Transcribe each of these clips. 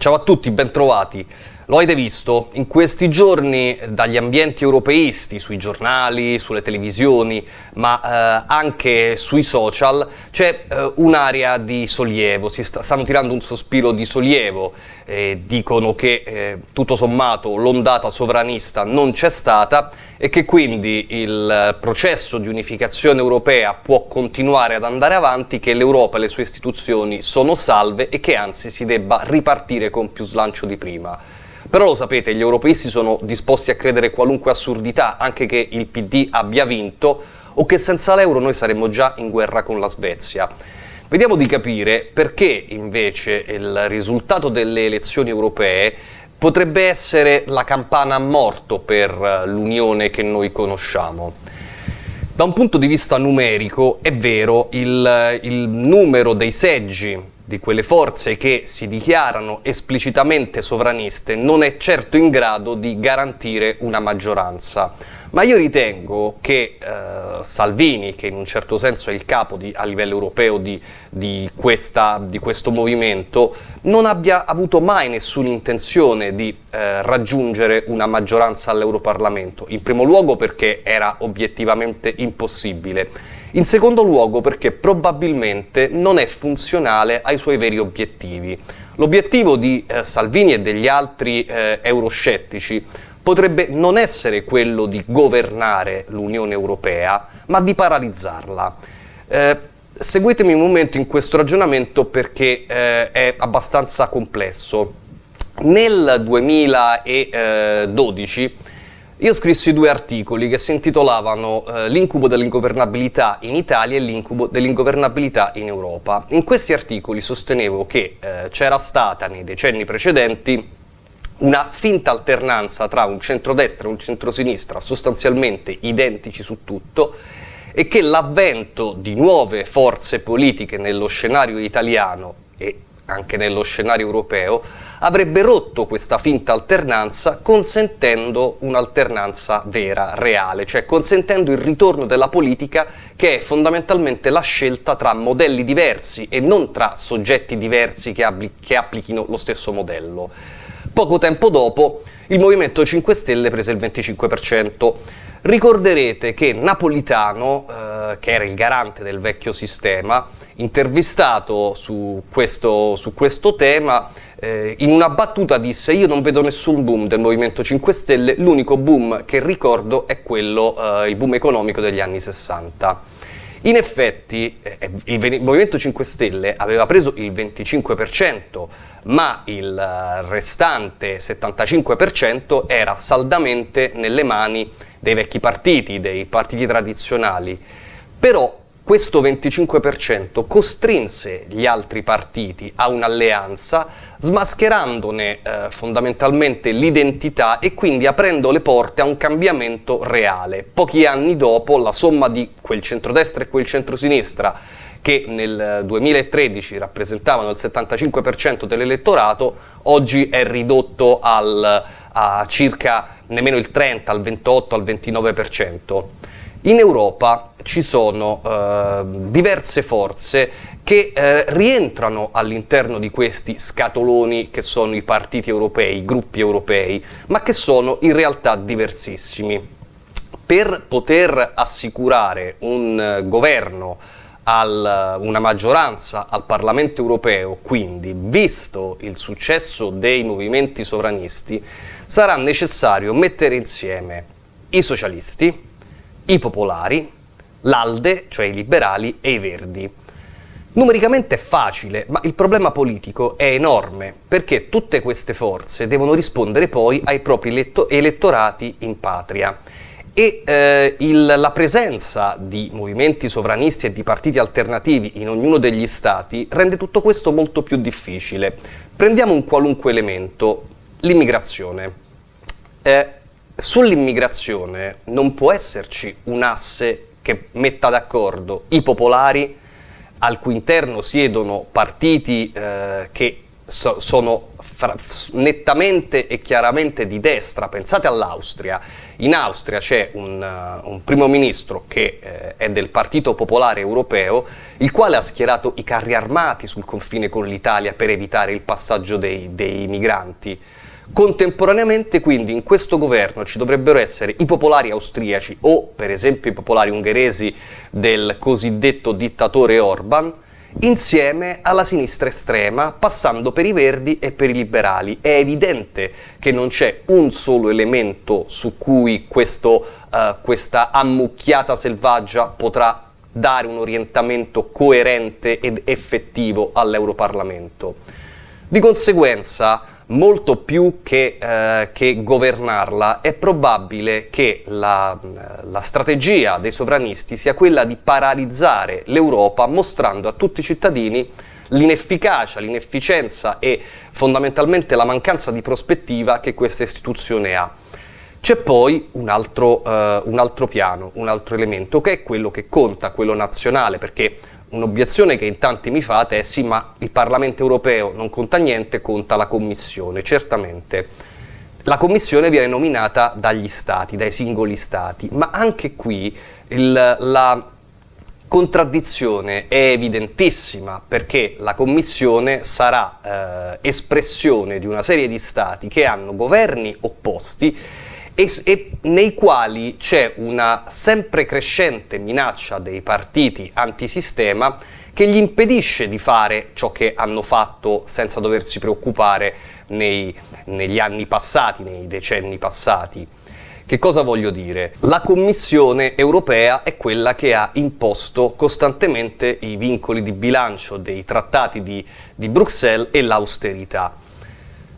Ciao a tutti, bentrovati. Lo avete visto? In questi giorni eh, dagli ambienti europeisti, sui giornali, sulle televisioni, ma eh, anche sui social, c'è eh, un'area di sollievo, si sta, stanno tirando un sospiro di sollievo, eh, dicono che eh, tutto sommato l'ondata sovranista non c'è stata e che quindi il processo di unificazione europea può continuare ad andare avanti, che l'Europa e le sue istituzioni sono salve e che anzi si debba ripartire con più slancio di prima. Però lo sapete, gli europeisti sono disposti a credere qualunque assurdità, anche che il PD abbia vinto o che senza l'euro noi saremmo già in guerra con la Svezia. Vediamo di capire perché invece il risultato delle elezioni europee potrebbe essere la campana a morto per eh, l'unione che noi conosciamo. Da un punto di vista numerico, è vero, il, il numero dei seggi di quelle forze che si dichiarano esplicitamente sovraniste non è certo in grado di garantire una maggioranza ma io ritengo che eh, Salvini, che in un certo senso è il capo di, a livello europeo di, di, questa, di, questo movimento, non abbia avuto mai nessuna intenzione di eh, raggiungere una maggioranza all'Europarlamento. In primo luogo perché era obiettivamente impossibile. In secondo luogo perché probabilmente non è funzionale ai suoi veri obiettivi. L'obiettivo di eh, Salvini e degli altri eh, euroscettici potrebbe non essere quello di governare l'Unione Europea, ma di paralizzarla. Eh, seguitemi un momento in questo ragionamento perché eh, è abbastanza complesso. Nel 2012 io scrissi due articoli che si intitolavano eh, L'incubo dell'ingovernabilità in Italia e l'incubo dell'ingovernabilità in Europa. In questi articoli sostenevo che eh, c'era stata nei decenni precedenti una finta alternanza tra un centrodestra e un centrosinistra sostanzialmente identici su tutto e che l'avvento di nuove forze politiche nello scenario italiano e anche nello scenario europeo avrebbe rotto questa finta alternanza consentendo un'alternanza vera, reale, cioè consentendo il ritorno della politica che è fondamentalmente la scelta tra modelli diversi e non tra soggetti diversi che, applichino lo stesso modello. Poco tempo dopo il Movimento 5 Stelle prese il 25%. Ricorderete che Napolitano, eh, che era il garante del vecchio sistema, intervistato su questo, su questo tema, eh, in una battuta disse io non vedo nessun boom del Movimento 5 Stelle, l'unico boom che ricordo è quello, eh, il boom economico degli anni 60. In effetti eh, il Movimento 5 Stelle aveva preso il 25%, ma il eh, restante 75% era saldamente nelle mani dei vecchi partiti, dei partiti tradizionali. Però questo 25% costrinse gli altri partiti a un'alleanza, smascherandone eh, fondamentalmente l'identità e quindi aprendo le porte a un cambiamento reale. Pochi anni dopo la somma di quel centrodestra e quel centrosinistra che nel 2013 eh, rappresentavano il 75% dell'elettorato, oggi è ridotto al, a circa nemmeno il 30, al 28, al 29%. In Europa ci sono eh, diverse forze che eh, rientrano all'interno di questi scatoloni che sono i partiti europei, i gruppi europei, ma che sono in realtà diversissimi. Per poter assicurare un eh, governo al, una maggioranza al Parlamento europeo, quindi visto il successo dei movimenti sovranisti, sarà necessario mettere insieme i socialisti, i popolari, l'Alde, cioè i liberali, e i verdi. Numericamente è facile, ma il problema politico è enorme, perché tutte queste forze devono rispondere poi ai propri elettorati in patria. E eh, il, la presenza di movimenti sovranisti e di partiti alternativi in ognuno degli stati rende tutto questo molto più difficile. Prendiamo un qualunque elemento, l'immigrazione. Eh, sull'immigrazione non può esserci un asse che metta d'accordo i popolari al cui interno siedono partiti eh, che so, sono fra, nettamente e chiaramente di destra. Pensate all'Austria. In Austria c'è un, uh, un primo ministro che eh, è del Partito Popolare Europeo, il quale ha schierato i carri armati sul confine con l'Italia per evitare il passaggio dei, dei migranti. Contemporaneamente quindi in questo governo ci dovrebbero essere i popolari austriaci o per esempio i popolari ungheresi del cosiddetto dittatore Orban, insieme alla sinistra estrema, passando per i verdi e per i liberali. È evidente che non c'è un solo elemento su cui questo, uh, questa ammucchiata selvaggia potrà dare un orientamento coerente ed effettivo all'Europarlamento. Di conseguenza, molto più che, eh, che, governarla, è probabile che la, la, strategia dei sovranisti sia quella di paralizzare l'Europa mostrando a tutti i cittadini l'inefficacia, l'inefficienza e fondamentalmente la mancanza di prospettiva che questa istituzione ha. C'è poi un altro, eh, un altro piano, un altro elemento che è quello che conta, quello nazionale, perché un'obiezione che in tanti mi fate è sì, ma il Parlamento europeo non conta niente, conta la Commissione, certamente. La Commissione viene nominata dagli Stati, dai singoli Stati, ma anche qui il, la contraddizione è evidentissima perché la Commissione sarà eh, espressione di una serie di Stati che hanno governi opposti e, e nei quali c'è una sempre crescente minaccia dei partiti antisistema che gli impedisce di fare ciò che hanno fatto senza doversi preoccupare nei, negli anni passati, nei decenni passati. Che cosa voglio dire? La Commissione europea è quella che ha imposto costantemente i vincoli di bilancio dei trattati di, di Bruxelles e l'austerità.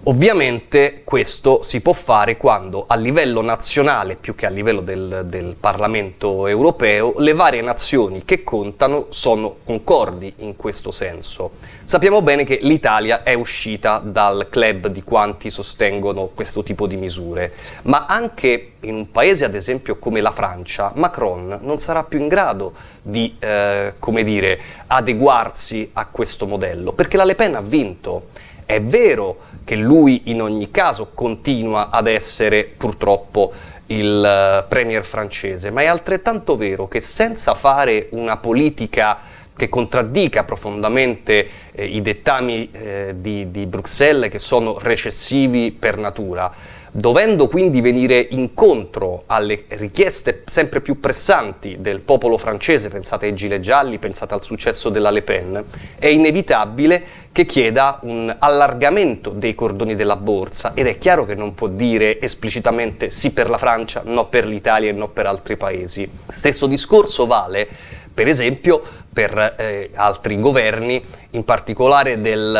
Ovviamente questo si può fare quando a livello nazionale, più che a livello del, del, Parlamento europeo, le varie nazioni che contano sono concordi in questo senso. Sappiamo bene che l'Italia è uscita dal club di quanti sostengono questo tipo di misure, ma anche in un paese ad esempio come la Francia, Macron non sarà più in grado di, eh, come dire, adeguarsi a questo modello, perché la Le Pen ha vinto. È vero che lui in ogni caso continua ad essere purtroppo il eh, premier francese, ma è altrettanto vero che senza fare una politica che contraddica profondamente eh, i dettami eh, di, di Bruxelles che sono recessivi per natura, Dovendo quindi venire incontro alle richieste sempre più pressanti del popolo francese, pensate ai gilet gialli, pensate al successo della Le Pen, è inevitabile che chieda un allargamento dei cordoni della borsa ed è chiaro che non può dire esplicitamente sì per la Francia, no per l'Italia e no per altri paesi. Stesso discorso vale, per esempio, per eh, altri governi, in particolare del,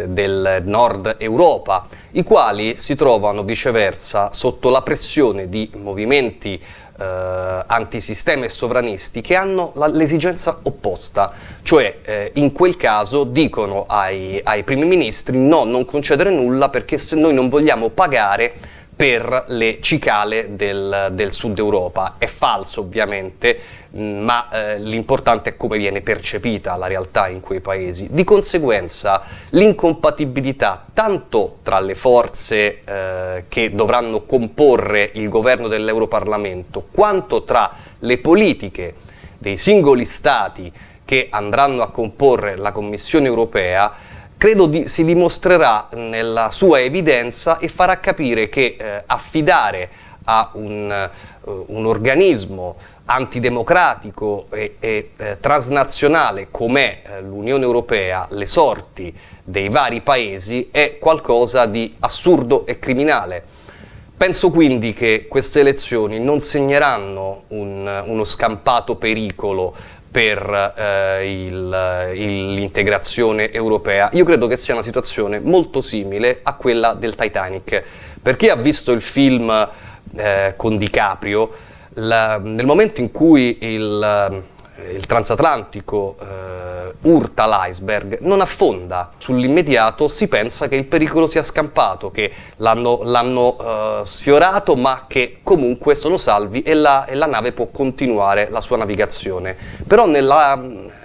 eh, del, nord Europa, i quali si trovano viceversa sotto la pressione di movimenti eh, antisistema e sovranisti che hanno l'esigenza opposta, cioè eh, in quel caso dicono ai, ai primi ministri no, non concedere nulla perché se noi non vogliamo pagare per le cicale del, del sud Europa. È falso ovviamente, mm, ma eh, l'importante è come viene percepita la realtà in quei paesi. Di conseguenza l'incompatibilità tanto tra le forze eh, che dovranno comporre il governo dell'Europarlamento, quanto tra le politiche dei singoli stati che andranno a comporre la Commissione europea, credo di, si dimostrerà nella sua evidenza e farà capire che eh, affidare a un, uh, un organismo antidemocratico e, e eh, transnazionale come eh, l'Unione Europea le sorti dei vari paesi è qualcosa di assurdo e criminale. Penso quindi che queste elezioni non segneranno un, uno scampato pericolo per eh, l'integrazione europea, io credo che sia una situazione molto simile a quella del Titanic. Per chi ha visto il film eh, con DiCaprio, la, nel momento in cui il eh, il transatlantico eh, urta l'iceberg, non affonda. Sull'immediato si pensa che il pericolo sia scampato, che l'hanno, eh, sfiorato, ma che comunque sono salvi e la, e la, nave può continuare la sua navigazione. Però nella,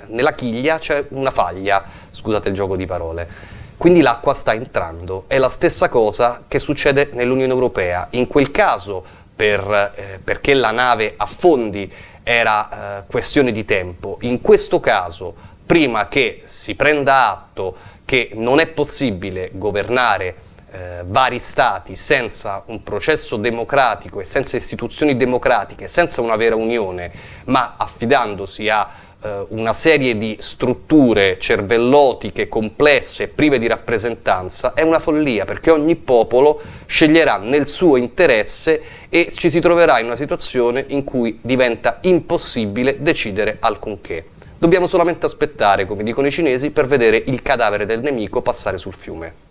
nella chiglia c'è una faglia, scusate il gioco di parole. Quindi l'acqua sta entrando. È la stessa cosa che succede nell'Unione Europea. In quel caso, per, eh, perché la nave affondi era eh, questione di tempo. In questo caso, prima che si prenda atto che non è possibile governare eh, vari stati senza un processo democratico e senza istituzioni democratiche, senza una vera unione, ma affidandosi a eh, una serie di strutture cervellotiche, complesse, e prive di rappresentanza, è una follia perché ogni popolo sceglierà nel suo interesse e ci si troverà in una situazione in cui diventa impossibile decidere alcunché. Dobbiamo solamente aspettare, come dicono i cinesi, per vedere il cadavere del nemico passare sul fiume.